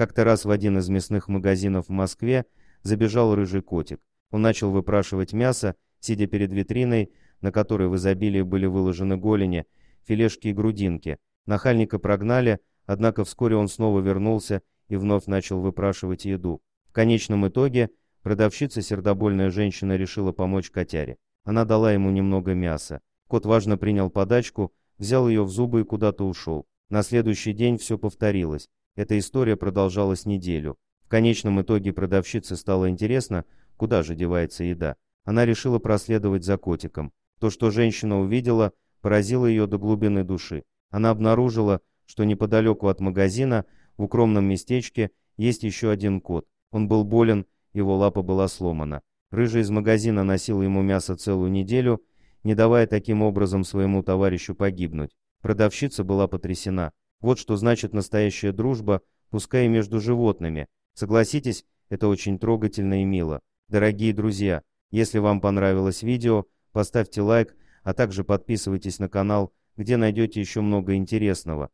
Как-то раз в один из мясных магазинов в Москве забежал рыжий котик. Он начал выпрашивать мясо, сидя перед витриной, на которой в изобилии были выложены голени, филешки и грудинки. Нахальника прогнали, однако вскоре он снова вернулся и вновь начал выпрашивать еду. В конечном итоге продавщица, сердобольная женщина, решила помочь котяре. Она дала ему немного мяса. Кот важно принял подачку, взял ее в зубы и куда-то ушел. На следующий день все повторилось. Эта история продолжалась неделю. В конечном итоге продавщице стало интересно, куда же девается еда. Она решила проследовать за котиком. То, что женщина увидела, поразило ее до глубины души. Она обнаружила, что неподалеку от магазина, в укромном местечке, есть еще один кот. Он был болен, его лапа была сломана. Рыжий из магазина носил ему мясо целую неделю, не давая таким образом своему товарищу погибнуть. Продавщица была потрясена. Вот что значит настоящая дружба, пускай и между животными. Согласитесь, это очень трогательно и мило. Дорогие друзья, если вам понравилось видео, поставьте лайк, а также подписывайтесь на канал, где найдете еще много интересного.